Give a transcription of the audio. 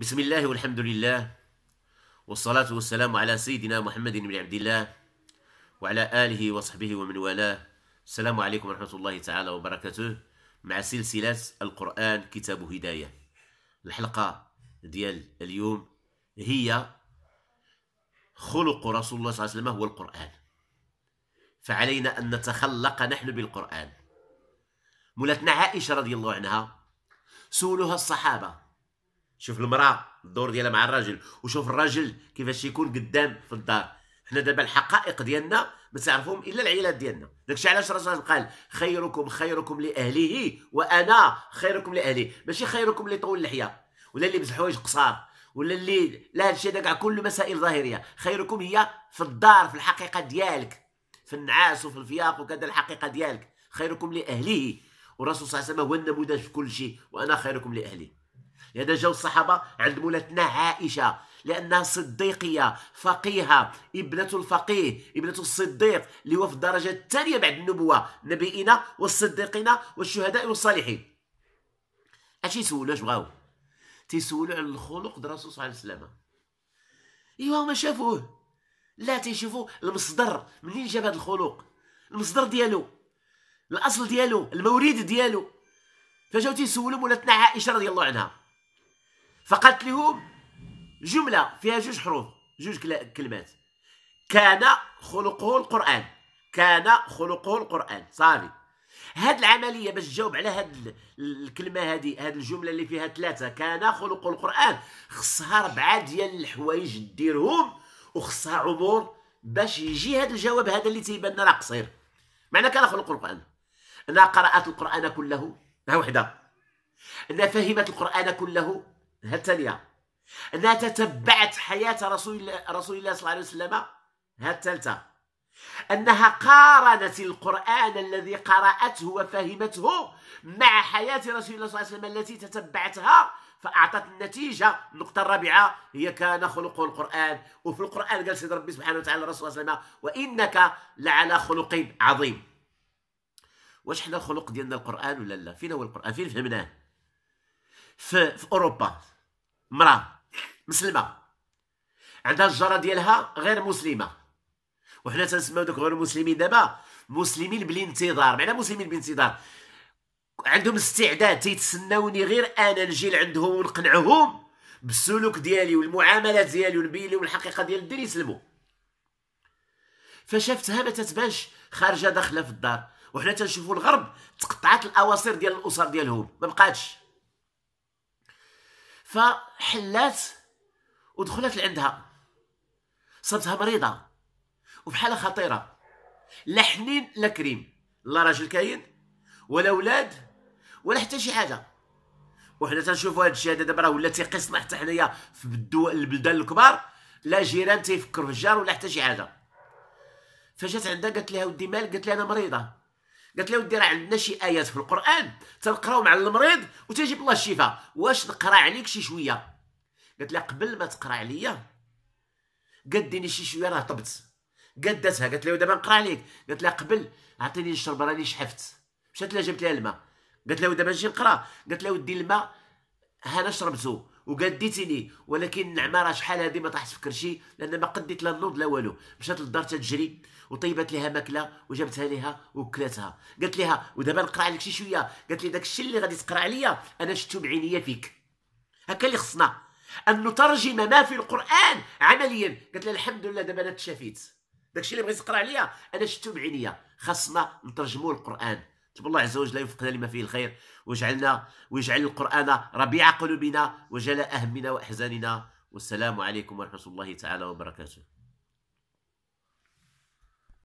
بسم الله والحمد لله والصلاة والسلام على سيدنا محمد بن عبد الله وعلى آله وصحبه ومن والاه السلام عليكم ورحمة الله تعالى وبركاته مع سلسلة القرآن كتاب هداية الحلقة ديال اليوم هي خلق رسول الله صلى الله عليه وسلم هو القرآن فعلينا أن نتخلق نحن بالقرآن مولاتنا عائشة رضي الله عنها سولها الصحابة شوف المراه الدور ديالها مع الراجل وشوف الراجل كيفاش يكون قدام في الدار حنا دابا الحقائق ديالنا ما تعرفهم الا العيالات ديالنا داكشي علاش الرسول قال خيركم خيركم لاهله وانا خيركم لاهلي ماشي خيركم اللي طول اللحيه ولا اللي بزحوايج قصار ولا اللي لا هادشي هذا كاع كل مسائل ظاهريه خيركم هي في الدار في الحقيقه ديالك في النعاس وفي الفياق وكذا الحقيقه ديالك خيركم لاهله والرسول صلى الله عليه وسلم هو النموذج في كل شيء وانا خيركم لاهلي لهذا جاو الصحابه عند مولاتنا عائشه لانها صديقيه فقيهه ابنه الفقيه ابنه الصديق اللي هو في الدرجه الثانيه بعد النبوه نبينا والصديقين والشهداء والصالحين اش يسولوا اش بغاو تيسولوا على الخلق ديال الرسول صلى الله عليه وسلم ايوا هما شافوه لا تيشوفوا المصدر منين جاب هذا الخلق المصدر ديالو الاصل ديالو المورد ديالو فجاو تيسولوا مولاتنا عائشه رضي الله عنها فقالت لهم جمله فيها جوج حروف جوج كلمات كان خلقه القران كان خلقه القران صافي هاد العمليه باش تجاوب على هاد الكلمه هادي هاد الجمله اللي فيها ثلاثه كان خلق القران خصها ربعه ديال الحوايج ديرهم وخصها عمر باش يجي هاد الجواب هذا اللي تيبان لنا قصير معنى كان خلق القران أنا قرات القران كله ها وحده أنا فهمت القران كله ها الثانية أنها تتبعت حياة رسول الله رسول الله صلى الله عليه وسلم ها الثالثة أنها قارنت القرآن الذي قرأته وفهمته مع حياة رسول الله صلى الله عليه وسلم التي تتبعتها فأعطت النتيجة النقطة الرابعة هي كان خلق القرآن وفي القرآن قال سيد ربي سبحانه وتعالى الرسول صلى الله عليه وسلم وإنك لعلى خلق عظيم واش حنا الخلق ديالنا القرآن ولا لا فين هو القرآن فين فهمناه في, في أوروبا مراه مسلمه عندها الجاره ديالها غير مسلمه وحنا تنسميو دوك غير المسلمين دابا مسلمين بالانتظار معنى مسلمين بالانتظار عندهم استعداد تيتسناوني غير انا نجي لعندهم ونقنعهم بالسلوك ديالي والمعاملات ديالي ونبين لهم الحقيقه ديال الدين يسلموا فشفتها ما تتبانش خارجه داخله في الدار وحنا تنشوفوا الغرب تقطعت الاواصر ديال الاسر ديالهم ما بقاتش فحلات ودخلت لعندها صابتها مريضه وبحاله خطيره لا حنين لا كريم لا راجل كاين ولا ولاد ولا حتى شي حاجه وحنا تنشوفوا هذا الشيء هذا دابا راه ولا تيقصنا حتى حنايا في الدول البلدان الكبار لا جيران تيفكروا في الجار ولا حتى شي حاجه فجات عندها قالت لها ودي مالك قالت لها انا مريضه قالت لها ودي راه عندنا شي ايات في القران تنقراو مع المريض وتجيب الله الشفاء واش نقرا عليك شي شويه قالت لها قبل ما تقرا عليا قديني شي شويه راه طبت قدتها قالت لها ودابا نقرا عليك قالت لها قبل عطيني نشرب راني شحفت مشات لها جابت لها الماء قالت لها ودابا نجي نقرا قالت لها ودي الماء هانا شربته وقديتيني ولكن النعمه راه شحال هذه ما طاحت في كرشي لان ما قديت لا النوض لا والو مشات للدار تتجري وطيبت لها ماكله وجابتها لها وكلاتها قالت لها ودابا نقرا عليك شي شويه قالت لي داك الشيء اللي غادي تقرا عليا انا شفتو بعينيا فيك هكا اللي خصنا ان نترجم ما في القران عمليا قالت لها الحمد لله دابا انا تشافيت داكشي اللي بغيت تقرا عليا انا شفتو بعينيا خاصنا نترجموا القران تب الله عز وجل يوفقنا لما فيه الخير واجعلنا ويجعل القرآن ربيع قلوبنا وجلاء أهمنا وأحزاننا والسلام عليكم ورحمة الله تعالى وبركاته